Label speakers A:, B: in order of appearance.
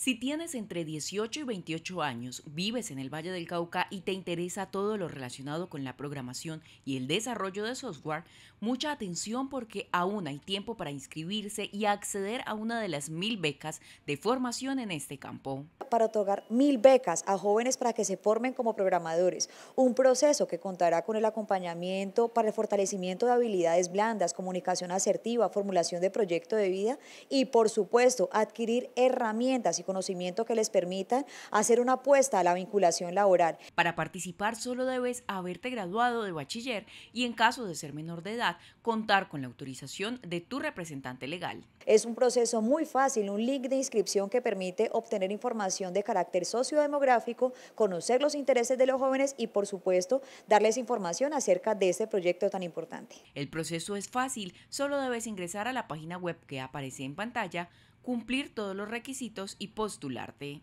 A: Si tienes entre 18 y 28 años, vives en el Valle del Cauca y te interesa todo lo relacionado con la programación y el desarrollo de software, mucha atención porque aún hay tiempo para inscribirse y acceder a una de las mil becas de formación en este campo.
B: Para otorgar mil becas a jóvenes para que se formen como programadores, un proceso que contará con el acompañamiento para el fortalecimiento de habilidades blandas, comunicación asertiva, formulación de proyecto de vida y, por supuesto, adquirir herramientas y conocimiento que les permitan hacer una apuesta a la vinculación laboral.
A: Para participar solo debes haberte graduado de bachiller y en caso de ser menor de edad, contar con la autorización de tu representante legal.
B: Es un proceso muy fácil, un link de inscripción que permite obtener información de carácter sociodemográfico, conocer los intereses de los jóvenes y por supuesto darles información acerca de este proyecto tan importante.
A: El proceso es fácil, solo debes ingresar a la página web que aparece en pantalla cumplir todos los requisitos y postularte.